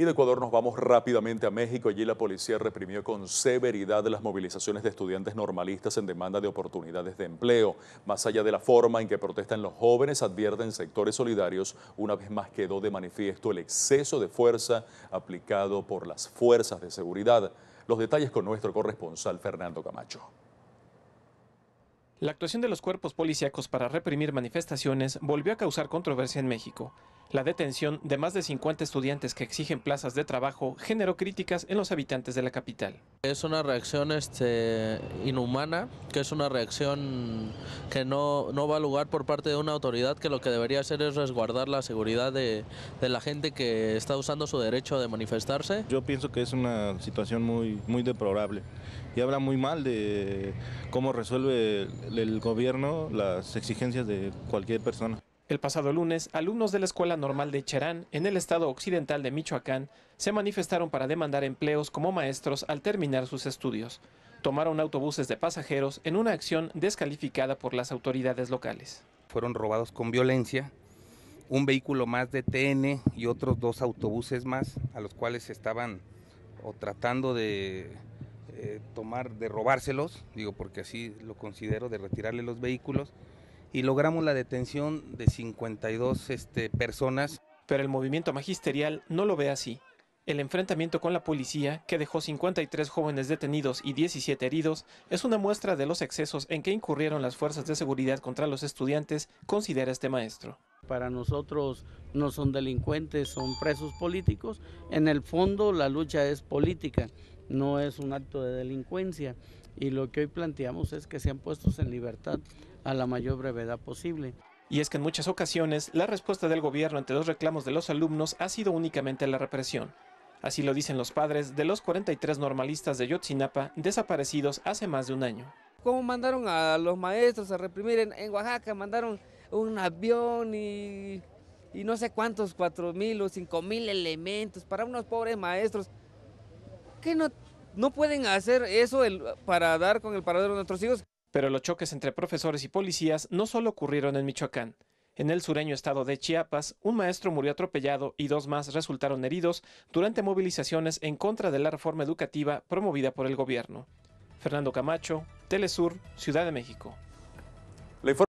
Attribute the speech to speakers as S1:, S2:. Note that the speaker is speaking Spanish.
S1: Y de Ecuador nos vamos rápidamente a México. Allí la policía reprimió con severidad las movilizaciones de estudiantes normalistas en demanda de oportunidades de empleo. Más allá de la forma en que protestan los jóvenes, advierten sectores solidarios. Una vez más quedó de manifiesto el exceso de fuerza aplicado por las fuerzas de seguridad. Los detalles con nuestro corresponsal Fernando Camacho.
S2: La actuación de los cuerpos policíacos para reprimir manifestaciones volvió a causar controversia en México. La detención de más de 50 estudiantes que exigen plazas de trabajo generó críticas en los habitantes de la capital. Es una reacción este,
S3: inhumana, que es una reacción que no, va a lugar por parte de una autoridad que lo que debería hacer es resguardar la seguridad de, la gente que está usando su derecho de manifestarse. Yo pienso que es una situación muy, muy deplorable y habla muy mal
S2: de cómo resuelve el gobierno las exigencias de cualquier persona. El pasado lunes, alumnos de la Escuela Normal de Cherán, en el estado occidental de Michoacán, se manifestaron para demandar empleos como maestros al terminar sus estudios. Tomaron autobuses de pasajeros en una acción descalificada por las autoridades locales. Fueron robados
S3: con violencia un vehículo más de TN y otros dos autobuses más, a los cuales estaban o tratando de eh, tomar, de robárselos, digo porque así lo considero, de retirarle los vehículos, y logramos la detención
S2: de 52 este, personas. Pero el movimiento magisterial no lo ve así. El enfrentamiento con la policía, que dejó 53 jóvenes detenidos y 17 heridos, es una muestra de los excesos en que incurrieron las fuerzas de seguridad contra los estudiantes, considera este maestro. Para nosotros no son delincuentes, son presos políticos.
S3: En el fondo la lucha es política no es un acto de delincuencia
S2: y lo que hoy planteamos es que sean puestos en libertad a la mayor brevedad posible. Y es que en muchas ocasiones la respuesta del gobierno ante los reclamos de los alumnos ha sido únicamente la represión. Así lo dicen los padres de los 43 normalistas de Yotzinapa desaparecidos hace más de un año.
S4: ¿Cómo mandaron a los maestros a reprimir en, Oaxaca, mandaron un avión y, no sé cuántos, cuatro mil o cinco mil elementos para unos pobres maestros que no no pueden hacer eso para
S2: dar con el paradero de nuestros hijos. Pero los choques entre profesores y policías no solo ocurrieron en Michoacán. En el sureño estado de Chiapas, un maestro murió atropellado y dos más resultaron heridos durante movilizaciones en contra de la reforma educativa promovida por el gobierno. Fernando Camacho, Telesur, Ciudad de México.